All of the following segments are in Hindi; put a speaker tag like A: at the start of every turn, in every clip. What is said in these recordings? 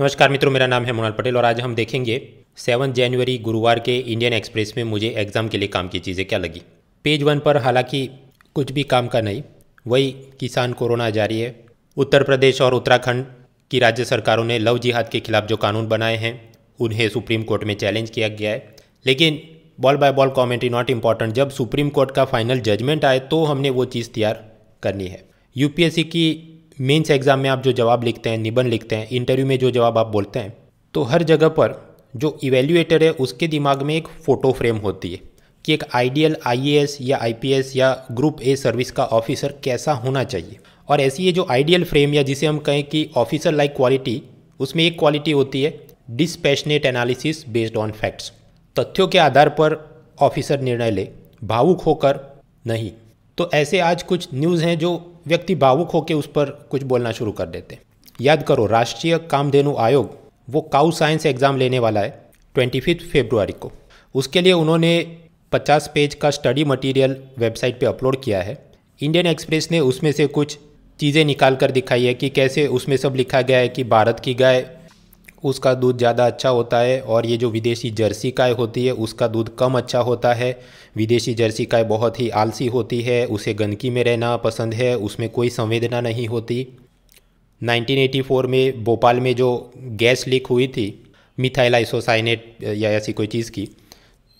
A: नमस्कार मित्रों मेरा नाम है मोनाल पटेल और आज हम देखेंगे सेवन जनवरी गुरुवार के इंडियन एक्सप्रेस में मुझे एग्ज़ाम के लिए काम की चीज़ें क्या लगी पेज वन पर हालांकि कुछ भी काम का नहीं वही किसान कोरोना जारी है उत्तर प्रदेश और उत्तराखंड की राज्य सरकारों ने लव जिहाद के खिलाफ जो कानून बनाए हैं उन्हें सुप्रीम कोर्ट में चैलेंज किया गया है लेकिन ball by ball commentary not important जब सुप्रीम कोर्ट का फाइनल जजमेंट आए तो हमने वो चीज़ तैयार करनी है यूपीएससी की मेंस एग्ज़ाम में आप जो जवाब लिखते हैं निबंध लिखते हैं इंटरव्यू में जो जवाब आप बोलते हैं तो हर जगह पर जो इवेल्यूएटर है उसके दिमाग में एक फ़ोटो फ्रेम होती है कि एक आइडियल आईएएस या आईपीएस या ग्रुप ए सर्विस का ऑफिसर कैसा होना चाहिए और ऐसी ये जो आइडियल फ्रेम या जिसे हम कहें कि ऑफिसर लाइक क्वालिटी उसमें एक क्वालिटी होती है dispassionate analysis based on facts तथ्यों के आधार पर ऑफिसर निर्णय ले भावुक होकर नहीं तो ऐसे आज कुछ न्यूज़ हैं जो व्यक्ति भावुक होकर उस पर कुछ बोलना शुरू कर देते याद करो राष्ट्रीय कामधेनु आयोग वो काउ साइंस एग्ज़ाम लेने वाला है ट्वेंटी फिफ्थ फेब्रुआरी को उसके लिए उन्होंने पचास पेज का स्टडी मटेरियल वेबसाइट पे अपलोड किया है इंडियन एक्सप्रेस ने उसमें से कुछ चीज़ें निकाल कर दिखाई है कि कैसे उसमें सब लिखा गया है कि भारत की गाय उसका दूध ज़्यादा अच्छा होता है और ये जो विदेशी जर्सी गाय होती है उसका दूध कम अच्छा होता है विदेशी जर्सी गाय बहुत ही आलसी होती है उसे गंदगी में रहना पसंद है उसमें कोई संवेदना नहीं होती 1984 में भोपाल में जो गैस लीक हुई थी मिथाइल आइसोसाइनेट या ऐसी कोई चीज़ की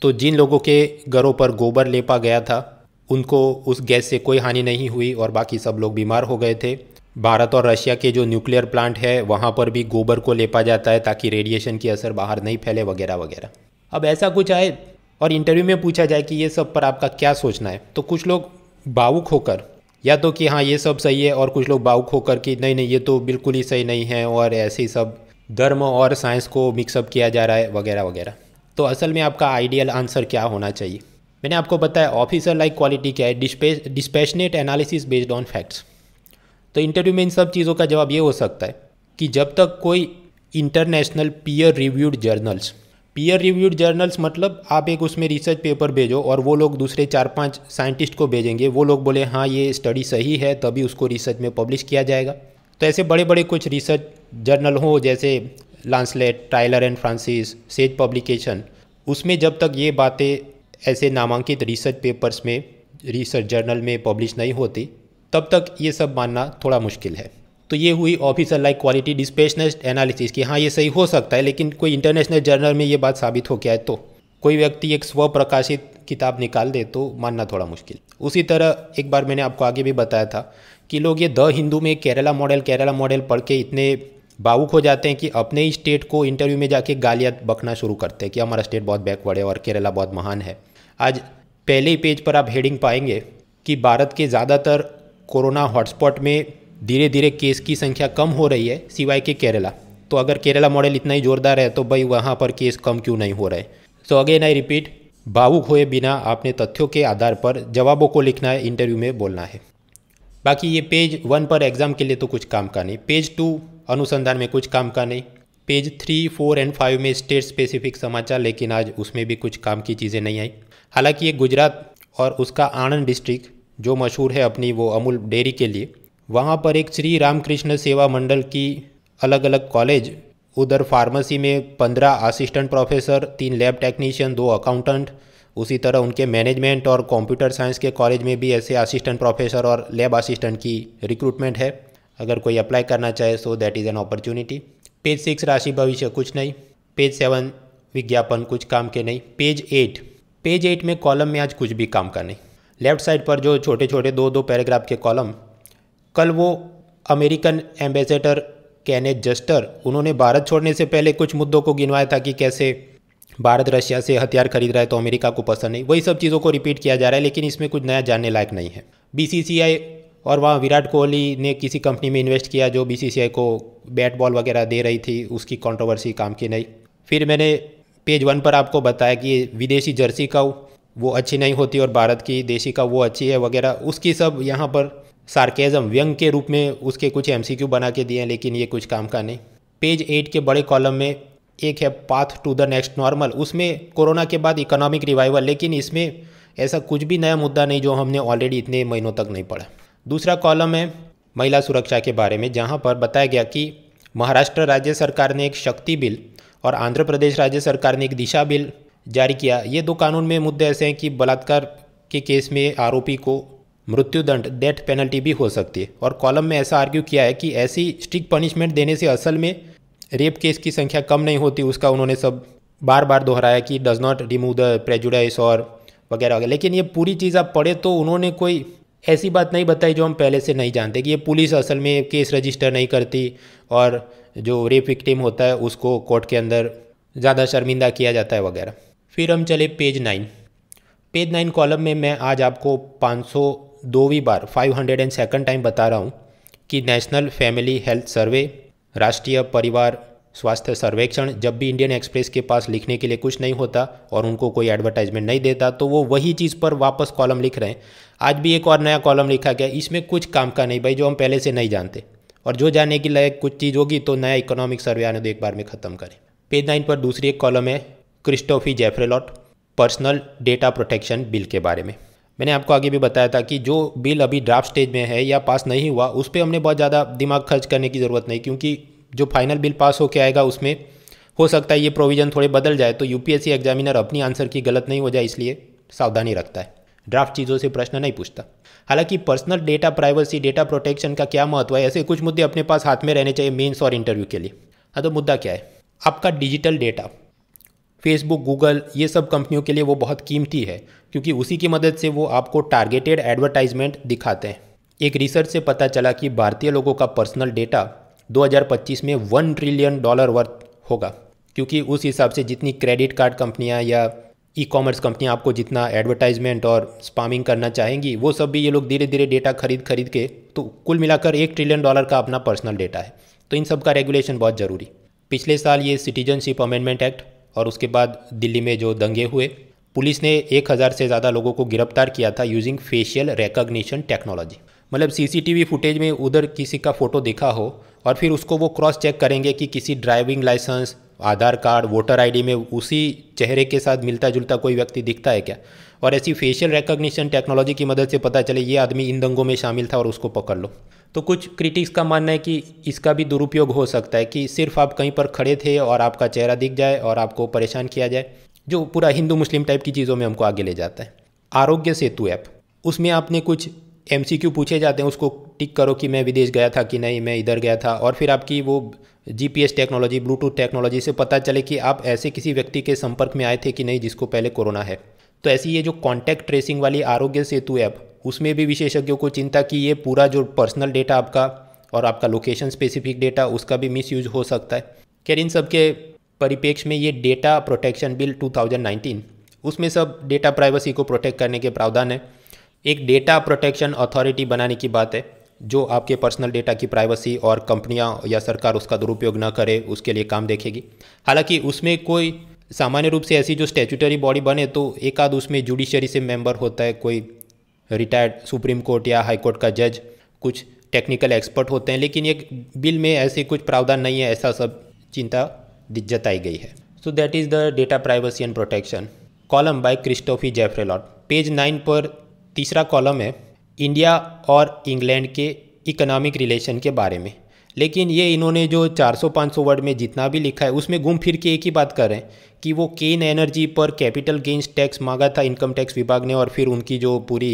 A: तो जिन लोगों के घरों पर गोबर लेपा गया था उनको उस गैस से कोई हानि नहीं हुई और बाकी सब लोग बीमार हो गए थे भारत और रशिया के जो न्यूक्लियर प्लांट है वहाँ पर भी गोबर को लेपा जाता है ताकि रेडिएशन की असर बाहर नहीं फैले वगैरह वगैरह अब ऐसा कुछ आए और इंटरव्यू में पूछा जाए कि ये सब पर आपका क्या सोचना है तो कुछ लोग भावुक होकर या तो कि हाँ ये सब सही है और कुछ लोग भावुक होकर कि नहीं नहीं ये तो बिल्कुल ही सही नहीं है और ऐसे ही सब धर्म और साइंस को मिक्सअप किया जा रहा है वगैरह वगैरह तो असल में आपका आइडियल आंसर क्या होना चाहिए मैंने आपको बताया ऑफिसर लाइक क्वालिटी क्या है dispassionate analysis based on facts तो इंटरव्यू में इन सब चीज़ों का जवाब ये हो सकता है कि जब तक कोई international peer reviewed journals peer reviewed journals मतलब आप एक उसमें रिसर्च पेपर भेजो और वो लोग दूसरे चार पांच साइंटिस्ट को भेजेंगे वो लोग बोले हाँ ये स्टडी सही है तभी उसको रिसर्च में पब्लिश किया जाएगा तो ऐसे बड़े बड़े कुछ रिसर्च जर्नल हों जैसे Lancet Taylor and Francis Sage publication उसमें जब तक ये बातें ऐसे नामांकित रिसर्च पेपर्स में रिसर्च जर्नल में पब्लिश नहीं होती तब तक ये सब मानना थोड़ा मुश्किल है तो ये हुई officer like quality dispassionate analysis की हाँ ये सही हो सकता है लेकिन कोई इंटरनेशनल जर्नल में ये बात साबित हो गया है तो कोई व्यक्ति एक स्व प्रकाशित किताब निकाल दे तो मानना थोड़ा मुश्किल उसी तरह एक बार मैंने आपको आगे भी बताया था कि लोग ये द हिंदू में केरला मॉडल केरला मॉडल पढ़ के इतने भावुक हो जाते हैं कि अपने ही स्टेट को इंटरव्यू में जाके गालियाँ बकना शुरू करते हैं कि हमारा स्टेट बहुत बैकवर्ड है और केरला बहुत महान है आज पहले ही पेज पर आप हेडिंग पाएंगे कि भारत के ज़्यादातर कोरोना हॉटस्पॉट में धीरे धीरे केस की संख्या कम हो रही है सिवाय के केरला तो अगर केरला मॉडल इतना ही जोरदार है तो भाई वहाँ पर केस कम क्यों नहीं हो रहे सो अगेन आई रिपीट भावुक हुए बिना आपने तथ्यों के आधार पर जवाबों को लिखना है इंटरव्यू में बोलना है बाकी ये पेज वन पर एग्ज़ाम के लिए तो कुछ काम का नहीं पेज टू अनुसंधान में कुछ काम का नहीं page three four and five में स्टेट स्पेसिफिक समाचार लेकिन आज उसमें भी कुछ काम की चीज़ें नहीं आई हालांकि ये गुजरात और उसका आणंद डिस्ट्रिक्ट जो मशहूर है अपनी वो अमूल डेयरी के लिए वहाँ पर एक श्री रामकृष्ण सेवा मंडल की अलग अलग कॉलेज उधर फार्मेसी में पंद्रह असिस्टेंट प्रोफेसर तीन लैब टेक्नीशियन दो अकाउंटेंट उसी तरह उनके मैनेजमेंट और कंप्यूटर साइंस के कॉलेज में भी ऐसे असिस्टेंट प्रोफेसर और लैब असिस्टेंट की रिक्रूटमेंट है अगर कोई अप्लाई करना चाहे so that is an opportunity page six राशि भविष्य कुछ नहीं पेज सेवन विज्ञापन कुछ काम के नहीं पेज एट पेज एट में कॉलम में आज कुछ भी काम का नहीं लेफ्ट साइड पर जो छोटे छोटे दो दो पैराग्राफ के कॉलम कल वो अमेरिकन एम्बेसडर कैने जस्टर उन्होंने भारत छोड़ने से पहले कुछ मुद्दों को गिनवाया था कि कैसे भारत रशिया से हथियार खरीद रहा है तो अमेरिका को पसंद नहीं वही सब चीज़ों को रिपीट किया जा रहा है लेकिन इसमें कुछ नया जानने लायक नहीं है बी और वहाँ विराट कोहली ने किसी कंपनी में इन्वेस्ट किया जो बी को बैट बॉल वगैरह दे रही थी उसकी कॉन्ट्रोवर्सी काम की नहीं फिर मैंने पेज वन पर आपको बताया कि विदेशी जर्सी का वो अच्छी नहीं होती और भारत की देशी का वो अच्छी है वगैरह उसकी सब यहाँ पर सार्केज़म व्यंग के रूप में उसके कुछ एम बना के दिए हैं लेकिन ये कुछ काम का नहीं पेज एट के बड़े कॉलम में एक है path to the next normal उसमें कोरोना के बाद इकोनॉमिक रिवाइवल लेकिन इसमें ऐसा कुछ भी नया मुद्दा नहीं जो हमने ऑलरेडी इतने महीनों तक नहीं पढ़ा दूसरा कॉलम है महिला सुरक्षा के बारे में जहाँ पर बताया गया कि महाराष्ट्र राज्य सरकार ने एक शक्ति बिल और आंध्र प्रदेश राज्य सरकार ने एक दिशा बिल जारी किया ये दो कानून में मुद्दे ऐसे हैं कि बलात्कार के केस में आरोपी को मृत्युदंड डेथ पेनल्टी भी हो सकती है और कॉलम में ऐसा आर्ग्यू किया है कि ऐसी स्ट्रिक्ट पनिशमेंट देने से असल में रेप केस की संख्या कम नहीं होती उसका उन्होंने सब बार बार दोहराया कि does not remove the prejudice और वगैरह वगैरह लेकिन ये पूरी चीज़ आप पढ़े तो उन्होंने कोई ऐसी बात नहीं बताई जो हम पहले से नहीं जानते कि ये पुलिस असल में केस रजिस्टर नहीं करती और जो रेप विक्टिम होता है उसको कोर्ट के अंदर ज़्यादा शर्मिंदा किया जाता है वगैरह फिर हम चले page nine page nine column में मैं आज आपको पाँच सौ दोवीं बार five hundred and second time बता रहा हूँ कि नेशनल फैमिली हेल्थ सर्वे राष्ट्रीय परिवार स्वास्थ्य सर्वेक्षण जब भी इंडियन एक्सप्रेस के पास लिखने के लिए कुछ नहीं होता और उनको कोई एडवर्टाइजमेंट नहीं देता तो वो वही चीज़ पर वापस कॉलम लिख रहे हैं आज भी एक और नया कॉलम लिखा गया इसमें कुछ काम का नहीं भाई जो हम पहले से नहीं जानते और जो जानने की लायक कुछ चीज़ होगी तो नया इकोनॉमिक सर्वे आने दो एक बार में ख़त्म करें पेज नाइन पर दूसरी एक कॉलम है Christophe Jaffrelot personal data protection bill के बारे में मैंने आपको आगे भी बताया था कि जो बिल अभी ड्राफ्ट स्टेज में है या पास नहीं हुआ उस पर हमने बहुत ज़्यादा दिमाग खर्च करने की ज़रूरत नहीं क्योंकि जो फाइनल बिल पास होकर आएगा उसमें हो सकता है ये प्रोविज़न थोड़े बदल जाए तो यूपीएससी एग्जामिनर अपनी आंसर की गलत नहीं हो जाए इसलिए सावधानी रखता है ड्राफ्ट चीज़ों से प्रश्न नहीं पूछता हालांकि personal data privacy data protection का क्या महत्व है ऐसे कुछ मुद्दे अपने पास हाथ में रहने चाहिए मेंस और इंटरव्यू के लिए हाँ तो मुद्दा क्या है आपका डिजिटल डेटा फेसबुक गूगल ये सब कंपनियों के लिए वो बहुत कीमती है क्योंकि उसी की मदद से वो आपको टारगेटेड एडवर्टाइजमेंट दिखाते हैं एक रिसर्च से पता चला कि भारतीय लोगों का पर्सनल डेटा 2025 में वन ट्रिलियन डॉलर वर्थ होगा क्योंकि उस हिसाब से जितनी क्रेडिट कार्ड कंपनियाँ या ई कॉमर्स कंपनियाँ आपको जितना एडवर्टाइजमेंट और स्पामिंग करना चाहेंगी वो सब भी ये लोग धीरे धीरे डेटा खरीद खरीद के तो कुल मिलाकर एक ट्रिलियन डॉलर का अपना पर्सनल डेटा है तो इन सब का रेगुलेशन बहुत ज़रूरी पिछले साल ये सिटीजनशिप अमेंडमेंट एक्ट और उसके बाद दिल्ली में जो दंगे हुए पुलिस ने एक हज़ार से ज़्यादा लोगों को गिरफ्तार किया था यूजिंग फेशियल रेकग्निशन टेक्नोलॉजी मतलब सीसीटीवी फुटेज में उधर किसी का फ़ोटो देखा हो और फिर उसको वो क्रॉस चेक करेंगे कि किसी driving licence Aadhaar card voter ID में उसी चेहरे के साथ मिलता जुलता कोई व्यक्ति दिखता है क्या और ऐसी फेशियल रेकग्निशन टेक्नोलॉजी की मदद से पता चले ये आदमी इन दंगों में शामिल था और उसको पकड़ लो तो कुछ क्रिटिक्स का मानना है कि इसका भी दुरुपयोग हो सकता है कि सिर्फ आप कहीं पर खड़े थे और आपका चेहरा दिख जाए और आपको परेशान किया जाए जो पूरा हिंदू मुस्लिम टाइप की चीज़ों में हमको आगे ले जाता है आरोग्य सेतु ऐप उसमें आपने कुछ एम पूछे जाते हैं उसको टिक करो कि मैं विदेश गया था कि नहीं मैं इधर गया था और फिर आपकी वो जीपीएस टेक्नोलॉजी ब्लूटूथ टेक्नोलॉजी से पता चले कि आप ऐसे किसी व्यक्ति के संपर्क में आए थे कि नहीं जिसको पहले कोरोना है तो ऐसी ये जो कॉन्टैक्ट ट्रेसिंग वाली आरोग्य सेतु ऐप उसमें भी विशेषज्ञों को चिंता की ये पूरा जो पर्सनल डेटा आपका और आपका लोकेशन स्पेसिफिक डेटा उसका भी मिस हो सकता है खैर इन सब के परिपेक्ष में ये डेटा प्रोटेक्शन बिल 2019 उसमें सब डेटा प्राइवेसी को प्रोटेक्ट करने के प्रावधान है एक डेटा प्रोटेक्शन अथॉरिटी बनाने की बात है जो आपके पर्सनल डेटा की प्राइवेसी और कंपनियां या सरकार उसका दुरुपयोग न करे उसके लिए काम देखेगी हालांकि उसमें कोई सामान्य रूप से ऐसी जो स्टैचूटरी बॉडी बने तो एक आध उसमें जुडिशरी से मेंबर होता है कोई रिटायर्ड सुप्रीम कोर्ट या हाई कोर्ट का जज कुछ टेक्निकल एक्सपर्ट होते हैं लेकिन ये बिल में ऐसे कुछ प्रावधान नहीं है ऐसा सब चिंता जताई गई है so that is the data privacy and protection column by Christophe Jaffrelot page nine पर तीसरा कॉलम है इंडिया और इंग्लैंड के इकोनॉमिक रिलेशन के बारे में लेकिन ये इन्होंने जो 400-500 वर्ड में जितना भी लिखा है उसमें घूम फिर के एक ही बात कर रहे हैं कि वो केन एनर्जी पर कैपिटल गेंस टैक्स मांगा था इनकम टैक्स विभाग ने और फिर उनकी जो पूरी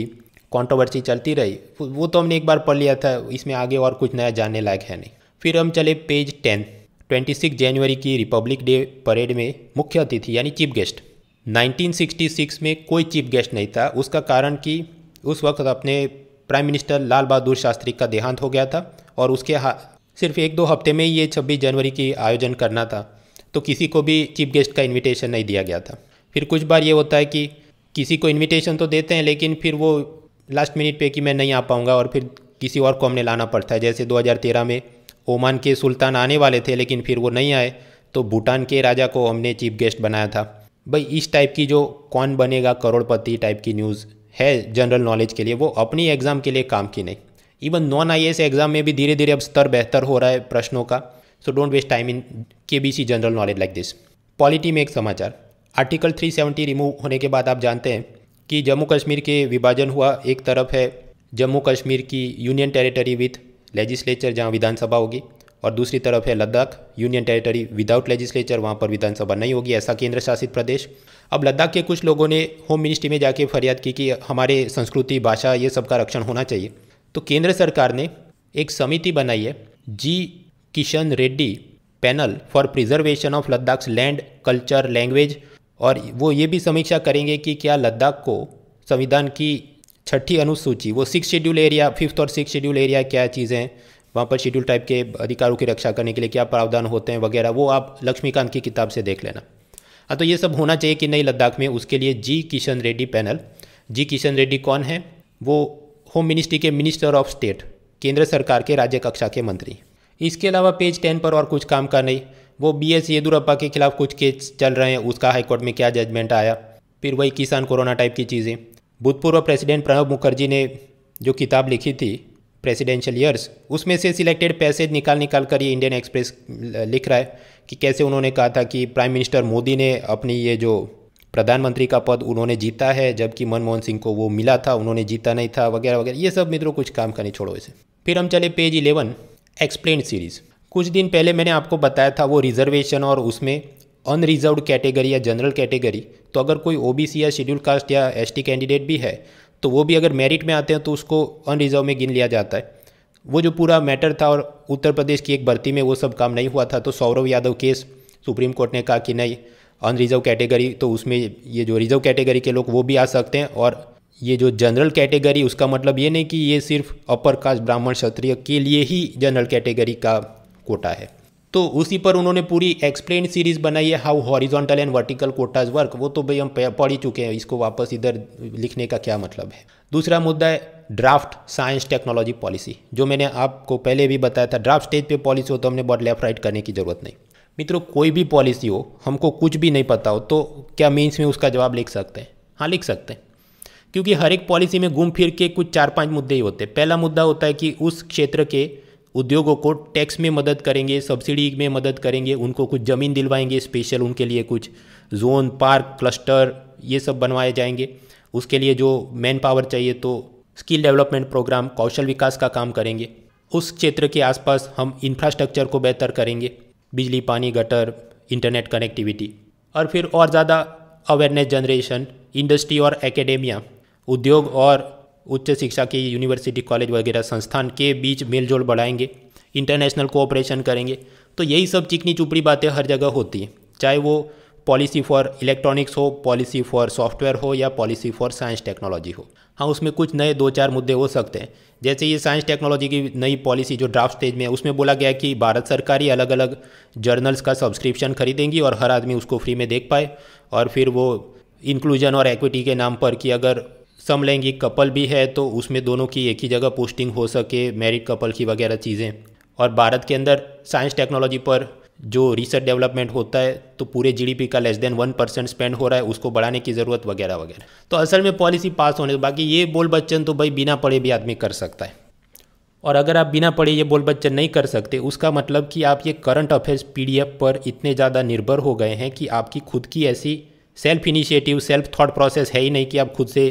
A: कंट्रोवर्सी चलती रही वो तो हमने एक बार पढ़ लिया था इसमें आगे और कुछ नया जानने लायक है नहीं फिर हम चले पेज टेन 26 जनवरी की रिपब्लिक डे परेड में मुख्य अतिथि यानी चीफ गेस्ट 1966 में कोई चीफ गेस्ट नहीं था उसका कारण कि उस वक्त अपने प्राइम मिनिस्टर लाल बहादुर शास्त्री का देहांत हो गया था और उसके हाथ सिर्फ एक दो हफ्ते में ही ये छब्बीस जनवरी की आयोजन करना था तो किसी को भी चीफ गेस्ट का इन्विटेशन नहीं दिया गया था फिर कुछ बार ये होता है कि किसी को इन्विटेशन तो देते हैं लेकिन फिर वो लास्ट मिनट पे कि मैं नहीं आ पाऊँगा और फिर किसी और को हमने लाना पड़ता है जैसे 2013 में ओमान के सुल्तान आने वाले थे लेकिन फिर वो नहीं आए तो भूटान के राजा को हमने चीफ गेस्ट बनाया था भाई इस टाइप की जो कौन बनेगा करोड़पति टाइप की न्यूज़ है जनरल नॉलेज के लिए वो अपनी एग्ज़ाम के लिए काम की नहीं इवन नॉन आई एग्ज़ाम में भी धीरे धीरे अब स्तर बेहतर हो रहा है प्रश्नों का so don't waste time in K B C general knowledge like this polity में एक समाचार आर्टिकल 370 रिमूव होने के बाद आप जानते हैं कि जम्मू कश्मीर के विभाजन हुआ एक तरफ है जम्मू कश्मीर की यूनियन टेरिटरी विथ लेजिस्लेचर जहाँ विधानसभा होगी और दूसरी तरफ है Ladakh union territory without legislature वहाँ पर विधानसभा नहीं होगी ऐसा केंद्र शासित प्रदेश अब लद्दाख के कुछ लोगों ने होम मिनिस्ट्री में जाके फरियाद की कि हमारे संस्कृति भाषा ये सब का रक्षण होना चाहिए तो केंद्र सरकार ने एक समिति बनाई है G Kishan Reddy panel for preservation of Ladakh land culture language और वो ये भी समीक्षा करेंगे कि क्या लद्दाख को संविधान की छठी अनुसूची वो सिक्स शेड्यूल एरिया फिफ्थ और सिक्स शेड्यूल एरिया क्या चीज़ें वहाँ पर शेड्यूल टाइप के अधिकारों की रक्षा करने के लिए क्या प्रावधान होते हैं वगैरह वो आप लक्ष्मीकांत की किताब से देख लेना हाँ तो ये सब होना चाहिए कि नहीं लद्दाख में उसके लिए जी किशन रेड्डी पैनल जी किशन रेड्डी कौन है वो होम मिनिस्ट्री के मिनिस्टर ऑफ स्टेट केंद्र सरकार के राज्य कक्षा के मंत्री इसके अलावा पेज टेन पर और कुछ काम का नहीं वो बी एस येदुरप्पा के खिलाफ कुछ केस चल रहे हैं उसका हाईकोर्ट में क्या जजमेंट आया फिर वही किसान कोरोना टाइप की चीज़ें भूतपूर्व प्रेसिडेंट प्रणब मुखर्जी ने जो किताब लिखी थी प्रेसिडेंशियल ईयर्स उसमें से सिलेक्टेड पैसेज निकाल निकाल कर ये इंडियन एक्सप्रेस लिख रहा है कि कैसे उन्होंने कहा था कि प्राइम मिनिस्टर मोदी ने अपनी ये जो प्रधानमंत्री का पद उन्होंने जीता है जबकि मनमोहन सिंह को वो मिला था उन्होंने जीता नहीं था वगैरह वगैरह ये सब मित्रों कुछ काम का नहीं छोड़ो इसे फिर हम चले पेज इलेवन एक्सप्लेन सीरीज़ कुछ दिन पहले मैंने आपको बताया था वो रिजर्वेशन और उसमें अनरिजर्व कैटेगरी या जनरल कैटेगरी तो अगर कोई ओ या शेड्यूल कास्ट या एस कैंडिडेट भी है तो वो भी अगर मेरिट में आते हैं तो उसको अनरिजर्व में गिन लिया जाता है वो जो पूरा मैटर था और उत्तर प्रदेश की एक भर्ती में वो सब काम नहीं हुआ था तो Saurav Yadav case Supreme Court ने कहा कि नहीं अनरिजर्व कैटेगरी तो उसमें ये जो रिजर्व कैटेगरी के लोग वो भी आ सकते हैं और ये जो जनरल कैटेगरी उसका मतलब ये नहीं कि ये सिर्फ अपर कास्ट ब्राह्मण क्षत्रिय के लिए ही जनरल कैटेगरी का कोटा है तो उसी पर उन्होंने पूरी एक्सप्लेन सीरीज बनाई है how horizontal and vertical quotas work वो तो भाई हम पढ़ ही चुके हैं इसको वापस इधर लिखने का क्या मतलब है दूसरा मुद्दा है ड्राफ्ट साइंस टेक्नोलॉजी पॉलिसी जो मैंने आपको पहले भी बताया था ड्राफ्ट स्टेज पे पॉलिसी हो तो हमने बहुत लेफ्ट राइट करने की ज़रूरत नहीं मित्रों कोई भी पॉलिसी हो हमको कुछ भी नहीं पता हो तो क्या मीन्स में उसका जवाब लिख सकते हैं हाँ लिख सकते हैं क्योंकि हर एक पॉलिसी में घूम फिर के कुछ चार पांच मुद्दे ही होते हैं पहला मुद्दा होता है कि उस क्षेत्र के उद्योगों को टैक्स में मदद करेंगे सब्सिडी में मदद करेंगे उनको कुछ ज़मीन दिलवाएंगे स्पेशल उनके लिए कुछ जोन पार्क क्लस्टर ये सब बनवाए जाएंगे उसके लिए जो मैन पावर चाहिए तो स्किल डेवलपमेंट प्रोग्राम कौशल विकास का काम करेंगे उस क्षेत्र के आसपास हम इंफ्रास्ट्रक्चर को बेहतर करेंगे बिजली पानी गटर इंटरनेट कनेक्टिविटी और फिर और ज़्यादा अवेयरनेस जनरेशन इंडस्ट्री और एकेडेमिया उद्योग और उच्च शिक्षा के यूनिवर्सिटी कॉलेज वगैरह संस्थान के बीच मेलजोल बढ़ाएंगे इंटरनेशनल कोऑपरेशन करेंगे तो यही सब चिकनी चुपड़ी बातें हर जगह होती हैं चाहे वो पॉलिसी फॉर इलेक्ट्रॉनिक्स हो पॉलिसी फॉर सॉफ्टवेयर हो या पॉलिसी फॉर साइंस टेक्नोलॉजी हो हाँ उसमें कुछ नए दो चार मुद्दे हो सकते हैं जैसे ये साइंस टेक्नोलॉजी की नई पॉलिसी जो ड्राफ्ट स्टेज में है उसमें बोला गया कि भारत सरकार ही अलग अलग जर्नल्स का सब्सक्रिप्शन खरीदेंगी और हर आदमी उसको फ्री में देख पाए और फिर वो इंक्लूजन और एक्विटी के नाम पर कि अगर समलैंगिक कपल भी है तो उसमें दोनों की एक ही जगह पोस्टिंग हो सके मैरिड कपल की वगैरह चीज़ें और भारत के अंदर साइंस टेक्नोलॉजी पर जो रिसर्च डेवलपमेंट होता है तो पूरे जीडीपी का less than one percent spend हो रहा है उसको बढ़ाने की ज़रूरत वगैरह वगैरह तो असल में पॉलिसी पास होने बाकी ये बोल बच्चन तो भाई बिना पढ़े भी आदमी कर सकता है और अगर आप बिना पढ़े ये बोल बच्चन नहीं कर सकते उसका मतलब कि आप ये करंट अफेयर्स पी पर इतने ज़्यादा निर्भर हो गए हैं कि आपकी खुद की ऐसी self initiative self thought process है ही नहीं कि आप खुद से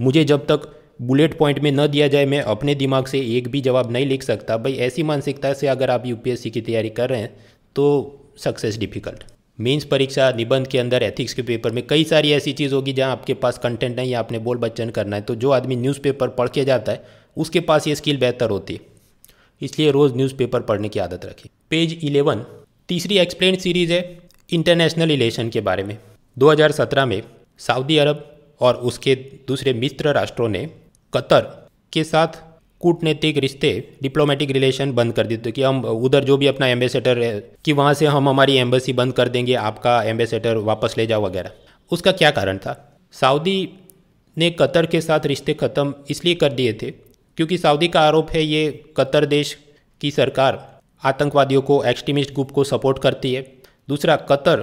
A: मुझे जब तक बुलेट पॉइंट में न दिया जाए मैं अपने दिमाग से एक भी जवाब नहीं लिख सकता भाई ऐसी मानसिकता से अगर आप यूपीएससी की तैयारी कर रहे हैं तो सक्सेस डिफिकल्ट मेंस परीक्षा निबंध के अंदर एथिक्स के पेपर में कई सारी ऐसी चीज़ होगी जहां आपके पास कंटेंट नहीं है आपने बोल बच्चन करना है तो जो आदमी न्यूज़पेपर पढ़ के जाता है उसके पास ये स्किल बेहतर होती है इसलिए रोज़ न्यूज़पेपर पढ़ने की आदत रखी पेज इलेवन तीसरी एक्सप्लेन सीरीज़ है इंटरनेशनल रिलेशन के बारे में 2017 में सऊदी अरब और उसके दूसरे मित्र राष्ट्रों ने कतर के साथ कूटनीतिक रिश्ते डिप्लोमेटिक रिलेशन बंद कर दिए थे तो कि हम उधर जो भी अपना एम्बेसडर है कि वहाँ से हम हमारी एम्बेसी बंद कर देंगे आपका एम्बेसडर वापस ले जाओ वगैरह उसका क्या कारण था सऊदी ने कतर के साथ रिश्ते ख़त्म इसलिए कर दिए थे क्योंकि सऊदी का आरोप है ये कतर देश की सरकार आतंकवादियों को एक्सट्रीमिस्ट ग्रुप को सपोर्ट करती है दूसरा कतर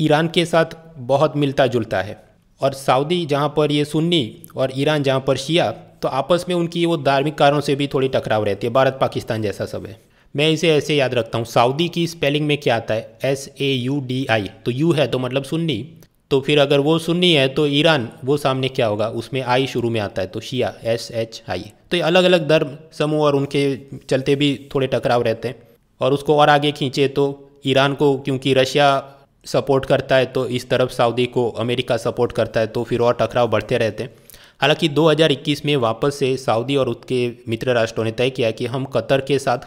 A: ईरान के साथ बहुत मिलता जुलता है और सऊदी जहाँ पर ये सुन्नी और ईरान जहाँ पर शिया तो आपस में उनकी वो धार्मिक कारणों से भी थोड़ी टकराव रहती है भारत पाकिस्तान जैसा सब है मैं इसे ऐसे याद रखता हूँ सऊदी की स्पेलिंग में क्या आता है S A U D I तो यू है तो मतलब सुन्नी तो फिर अगर वो सुन्नी है तो ईरान वो सामने क्या होगा उसमें आई शुरू में आता है तो शिया एस एच आई तो ये अलग अलग धर्म समूह और उनके चलते भी थोड़े टकराव रहते हैं और उसको और आगे खींचे तो ईरान को क्योंकि रशिया सपोर्ट करता है तो इस तरफ सऊदी को अमेरिका सपोर्ट करता है तो फिर और टकराव बढ़ते रहते हैं हालांकि 2021 में वापस से सऊदी और उसके मित्र राष्ट्रों ने तय किया कि हम कतर के साथ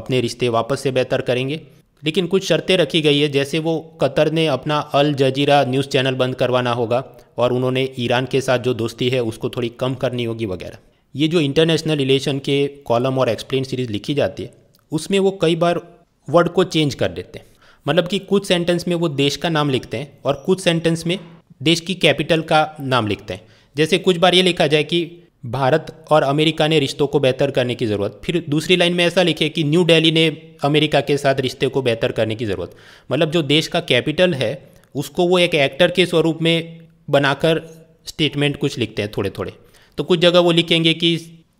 A: अपने रिश्ते वापस से बेहतर करेंगे लेकिन कुछ शर्तें रखी गई है जैसे वो कतर ने अपना अल जजीरा न्यूज़ चैनल बंद करवाना होगा और उन्होंने ईरान के साथ जो दोस्ती है उसको थोड़ी कम करनी होगी वगैरह ये जो इंटरनेशनल रिलेशन के कॉलम और एक्सप्लेन सीरीज़ लिखी जाती है उसमें वो कई बार वर्ड को चेंज कर देते हैं मतलब कि कुछ सेंटेंस में वो देश का नाम लिखते हैं और कुछ सेंटेंस में देश की कैपिटल का नाम लिखते हैं जैसे कुछ बार ये लिखा जाए कि भारत और अमेरिका ने रिश्तों को बेहतर करने की ज़रूरत फिर दूसरी लाइन में ऐसा लिखे कि न्यू दिल्ली ने अमेरिका के साथ रिश्ते को बेहतर करने की ज़रूरत मतलब जो देश का कैपिटल है उसको वो एक एक्टर के स्वरूप में बनाकर स्टेटमेंट कुछ लिखते हैं थोड़े थोड़े तो कुछ जगह वो लिखेंगे कि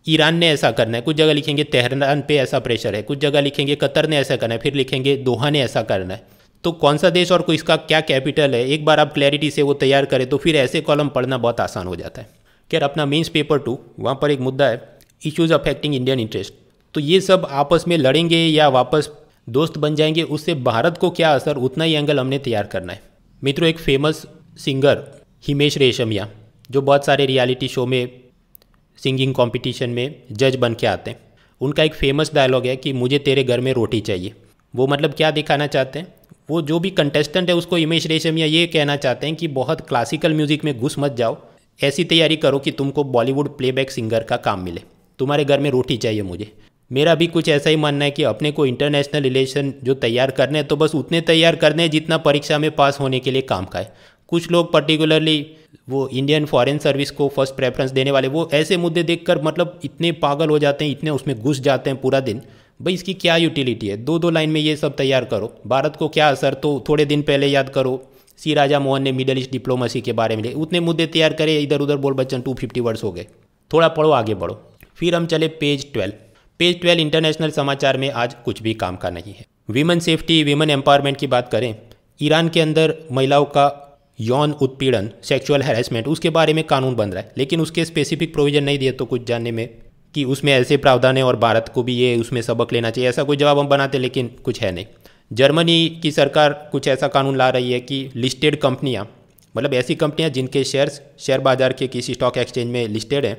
A: ईरान ने ऐसा करना है कुछ जगह लिखेंगे तेहरान पे ऐसा प्रेशर है कुछ जगह लिखेंगे कतर ने ऐसा करना है फिर लिखेंगे दोहा ने ऐसा करना है तो कौन सा देश और इसका क्या कैपिटल है एक बार आप क्लैरिटी से वो तैयार करें तो फिर ऐसे कॉलम पढ़ना बहुत आसान हो जाता है खैर अपना मीन्स पेपर टू वहाँ पर एक मुद्दा है इश्यूज़ अफेक्टिंग इंडियन इंटरेस्ट तो ये सब आपस में लड़ेंगे या वापस दोस्त बन जाएंगे उससे भारत को क्या असर उतना ही एंगल हमने तैयार करना है मित्रों एक फेमस सिंगर हिमेश रेशमिया जो बहुत सारे रियलिटी शो में सिंगिंग कंपटीशन में जज बन के आते हैं उनका एक फेमस डायलॉग है कि मुझे तेरे घर में रोटी चाहिए वो मतलब क्या दिखाना चाहते हैं वो जो भी कंटेस्टेंट है उसको इमेज रेशम या ये कहना चाहते हैं कि बहुत क्लासिकल म्यूज़िक में घुस मत जाओ ऐसी तैयारी करो कि तुमको बॉलीवुड प्लेबैक सिंगर का काम मिले तुम्हारे घर में रोटी चाहिए मुझे मेरा भी कुछ ऐसा ही मानना है कि अपने को इंटरनेशनल रिलेशन जो तैयार करने हैं तो बस उतने तैयार करने हैं जितना परीक्षा में पास होने के लिए काम का है कुछ लोग पर्टिकुलरली वो इंडियन फॉरेन सर्विस को फर्स्ट प्रेफरेंस देने वाले वो ऐसे मुद्दे देखकर मतलब इतने पागल हो जाते हैं इतने उसमें घुस जाते हैं पूरा दिन भाई इसकी क्या यूटिलिटी है दो दो लाइन में ये सब तैयार करो भारत को क्या असर तो थोड़े दिन पहले याद करो सी राजा मोहन ने मिडल ईस्ट डिप्लोमेसी के बारे में उतने मुद्दे तैयार करे इधर उधर बोल बच्चन टू फिफ्टी वर्ड्स हो गए थोड़ा पढ़ो आगे बढ़ो फिर हम चले page twelve page twelve international समाचार में आज कुछ भी काम का नहीं है वीमेन सेफ्टी वीमेन एम्पावरमेंट की बात करें ईरान के अंदर महिलाओं का यौन उत्पीड़न सेक्सुअल हैरेसमेंट उसके बारे में कानून बन रहा है लेकिन उसके स्पेसिफिक प्रोविजन नहीं दिए तो कुछ जानने में कि उसमें ऐसे प्रावधान है और भारत को भी ये उसमें सबक लेना चाहिए ऐसा कोई जवाब हम बनाते लेकिन कुछ है नहीं जर्मनी की सरकार कुछ ऐसा कानून ला रही है कि लिस्टेड कंपनियाँ मतलब ऐसी कंपनियाँ जिनके शेयर्स शेयर बाजार के किसी स्टॉक एक्सचेंज में लिस्टेड हैं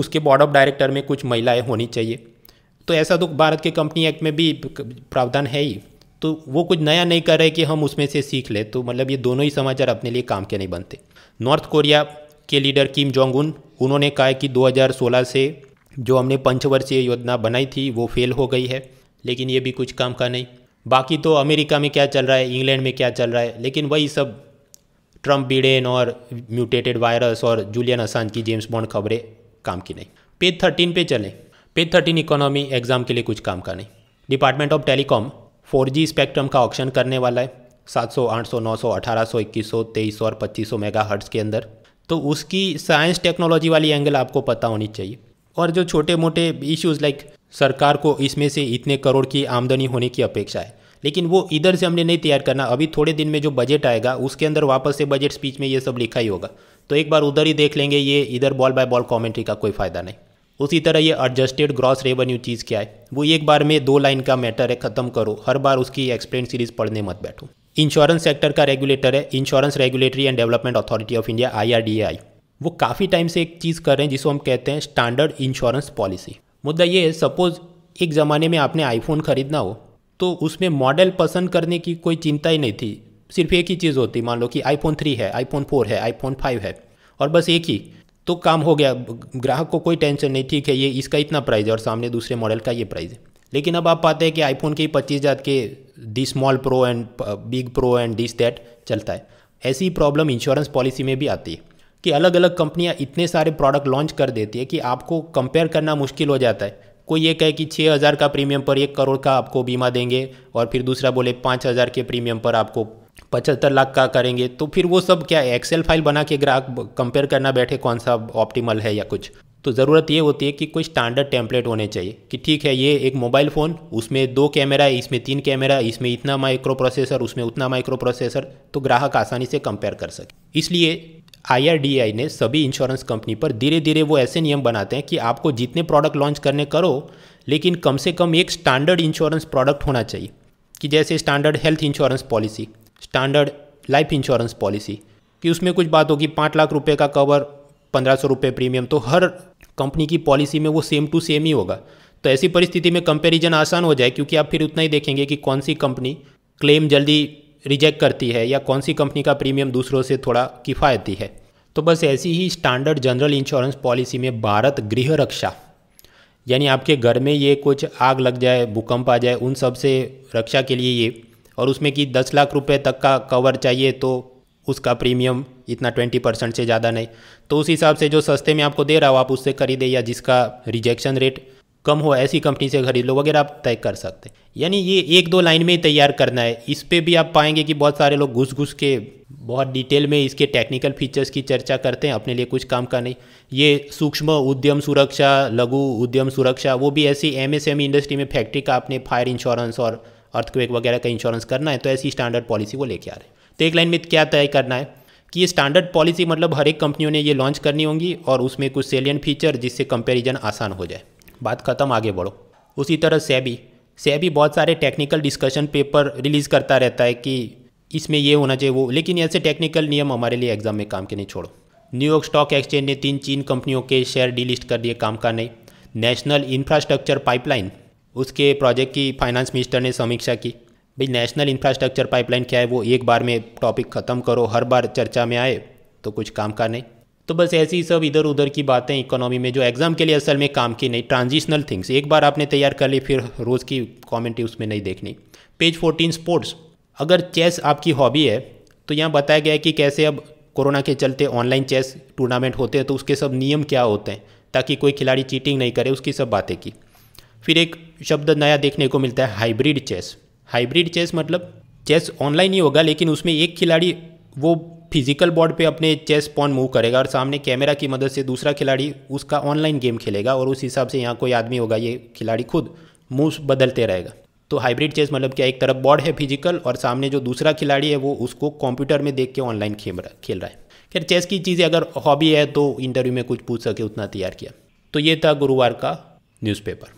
A: उसके बोर्ड ऑफ डायरेक्टर में कुछ महिलाएँ होनी चाहिए तो ऐसा तो भारत के कंपनी एक्ट में भी प्रावधान है ही तो वो कुछ नया नहीं कर रहे कि हम उसमें से सीख लें तो मतलब ये दोनों ही समाचार अपने लिए काम के नहीं बनते नॉर्थ कोरिया के लीडर किम जोंग उन उन्होंने कहा कि 2016 से जो हमने पंचवर्षीय योजना बनाई थी वो फेल हो गई है लेकिन ये भी कुछ काम का नहीं बाकी तो अमेरिका में क्या चल रहा है इंग्लैंड में क्या चल रहा है लेकिन वही सब ट्रम्प बिडेन और म्यूटेटेड वायरस और जूलियन असान की जेम्स बॉन्ड खबरें काम की नहीं पेज थर्टीन पे चलें पेज थर्टीन इकोनॉमी एग्ज़ाम के लिए कुछ काम का नहीं department of telecom four G spectrum का ऑप्शन करने वाला है 700, 800, 900, 1800, 2100, 2300 और 2500 मेगाहर्ट्ज़ के अंदर तो उसकी साइंस टेक्नोलॉजी वाली एंगल आपको पता होनी चाहिए और जो छोटे मोटे इश्यूज़ लाइक सरकार को इसमें से इतने करोड़ की आमदनी होने की अपेक्षा है लेकिन वो इधर से हमने नहीं तैयार करना अभी थोड़े दिन में जो बजट आएगा उसके अंदर वापस से बजट स्पीच में ये सब लिखा ही होगा तो एक बार उधर ही देख लेंगे ये इधर बॉल बाय बॉल कॉमेंट्री का कोई फ़ायदा नहीं उसी तरह ये एडजस्टेड ग्रॉस रेवेन्यू चीज़ क्या है वो एक बार में दो लाइन का मैटर है ख़त्म करो हर बार उसकी एक्सप्लेन सीरीज पढ़ने मत बैठो इंश्योरेंस सेक्टर का रेगुलेटर है insurance regulatory and development authority of India I वो काफ़ी टाइम से एक चीज़ कर रहे हैं जिसको हम कहते हैं स्टैंडर्ड इंश्योरेंस पॉलिसी मुद्दा ये है सपोज़ एक ज़माने में आपने आईफोन ख़रीदना हो तो उसमें मॉडल पसंद करने की कोई चिंता ही नहीं थी सिर्फ एक ही चीज़ होती मान लो कि आईफोन थ्री है आईफोन फोर है आईफोन फाइव है और बस एक ही तो काम हो गया ग्राहक को कोई टेंशन नहीं ठीक है ये इसका इतना प्राइस है और सामने दूसरे मॉडल का ये प्राइस है लेकिन अब आप पाते हैं कि आईफोन के ही पच्चीस हज़ार के the small pro and big pro and this that चलता है ऐसी प्रॉब्लम इंश्योरेंस पॉलिसी में भी आती है कि अलग अलग कंपनियां इतने सारे प्रोडक्ट लॉन्च कर देती है कि आपको कंपेयर करना मुश्किल हो जाता है कोई ये कहे कि छः हज़ार का प्रीमियम पर एक करोड़ का आपको बीमा देंगे और फिर दूसरा बोले पाँच हज़ार के प्रीमियम पर आपको पचहत्तर लाख का करेंगे तो फिर वो सब क्या एक्सेल फाइल बना के ग्राहक कंपेयर करना बैठे कौन सा ऑप्टिमल है या कुछ तो ज़रूरत ये होती है कि कोई स्टैंडर्ड टेम्पलेट होने चाहिए कि ठीक है ये एक मोबाइल फ़ोन उसमें दो कैमरा है इसमें तीन कैमरा है इसमें इतना माइक्रो प्रोसेसर उसमें उतना माइक्रो प्रोसेसर तो ग्राहक आसानी से कंपेयर कर सके इसलिए आई ने सभी इंश्योरेंस कंपनी पर धीरे धीरे वो ऐसे नियम बनाते हैं कि आपको जितने प्रोडक्ट लॉन्च करने करो लेकिन कम से कम एक स्टैंडर्ड इंश्योरेंस प्रोडक्ट होना चाहिए कि जैसे standard health insurance policy standard life insurance policy कि उसमें कुछ बात होगी पाँच लाख रुपये का कवर पंद्रह सौ रुपये प्रीमियम तो हर कंपनी की पॉलिसी में वो सेम टू सेम ही होगा तो ऐसी परिस्थिति में कंपेरिजन आसान हो जाए क्योंकि आप फिर उतना ही देखेंगे कि कौन सी कंपनी क्लेम जल्दी रिजेक्ट करती है या कौन सी कंपनी का प्रीमियम दूसरों से थोड़ा किफ़ायती है तो बस ऐसी ही स्टैंडर्ड जनरल इंश्योरेंस पॉलिसी में भारत गृह रक्षा यानी आपके घर में ये कुछ आग लग जाए भूकंप आ जाए उन सब से रक्षा के लिए ये और उसमें कि दस लाख रुपये तक का कवर चाहिए तो उसका प्रीमियम इतना ट्वेंटी परसेंट से ज़्यादा नहीं तो उस हिसाब से जो सस्ते में आपको दे रहा हो आप उससे खरीदें या जिसका रिजेक्शन रेट कम हो ऐसी कंपनी से खरीद लो वगैरह आप तय कर सकते हैं यानी ये एक दो लाइन में ही तैयार करना है इस पर भी आप पाएंगे कि बहुत सारे लोग घुस घुस के बहुत डिटेल में इसके टेक्निकल फीचर्स की चर्चा करते हैं अपने लिए कुछ काम का नहीं ये सूक्ष्म उद्यम सुरक्षा लघु उद्यम सुरक्षा वो भी ऐसी एम इंडस्ट्री में फैक्ट्री का आपने फायर इंश्योरेंस और अर्थक्वेक वगैरह का इंश्योरेंस करना है तो ऐसी स्टैंडर्ड पॉलिसी वो लेके आ रहे हैं तो एक लाइन में क्या तय करना है कि ये स्टैंडर्ड पॉलिसी मतलब हर एक कंपनियों ने ये लॉन्च करनी होंगी और उसमें कुछ सेलियन फीचर जिससे कंपेरिजन आसान हो जाए बात खत्म आगे बढ़ो उसी तरह सेबी सैबी बहुत सारे टेक्निकल डिस्कशन पेपर रिलीज़ करता रहता है कि इसमें ये होना चाहिए वो लेकिन ऐसे टेक्निकल नियम हमारे लिए एग्जाम में काम के नहीं छोड़ो न्यूयॉर्क स्टॉक एक्सचेंज ने तीन चीन कंपनियों के शेयर डीलिस्ट कर दिए काम का नहीं नेशनल इंफ्रास्ट्रक्चर पाइपलाइन उसके प्रोजेक्ट की फाइनेंस मिनिस्टर ने समीक्षा की भाई नेशनल इंफ्रास्ट्रक्चर पाइपलाइन क्या है वो एक बार में टॉपिक ख़त्म करो हर बार चर्चा में आए तो कुछ काम का नहीं तो बस ऐसी सब इधर उधर की बातें इकोनॉमी में जो एग्ज़ाम के लिए असल में काम की नहीं ट्रांजिशनल थिंग्स एक बार आपने तैयार कर ली फिर रोज़ की कॉमेंट्री उसमें नहीं देखनी पेज फोर्टीन स्पोर्ट्स अगर चेस आपकी हॉबी है तो यहाँ बताया गया है कि कैसे अब कोरोना के चलते ऑनलाइन चेस टूर्नामेंट होते हैं तो उसके सब नियम क्या होते हैं ताकि कोई खिलाड़ी चीटिंग नहीं करे उसकी सब बातें की फिर एक शब्द नया देखने को मिलता है हाइब्रिड चेस हाइब्रिड चेस मतलब चेस ऑनलाइन ही होगा लेकिन उसमें एक खिलाड़ी वो फिजिकल बोर्ड पे अपने चेस पॉन मूव करेगा और सामने कैमरा की मदद से दूसरा खिलाड़ी उसका ऑनलाइन गेम खेलेगा और उस हिसाब से यहाँ कोई आदमी होगा ये खिलाड़ी खुद मूव बदलते रहेगा तो हाइब्रिड चेस मतलब क्या एक तरफ बोर्ड है फिजिकल और सामने जो दूसरा खिलाड़ी है वो उसको कंप्यूटर में देख के ऑनलाइन खेल रहा खेल रहा है खैर चेस की चीज़ें अगर हॉबी है तो इंटरव्यू में कुछ पूछ सके उतना तैयार किया तो ये था गुरुवार का न्यूज़पेपर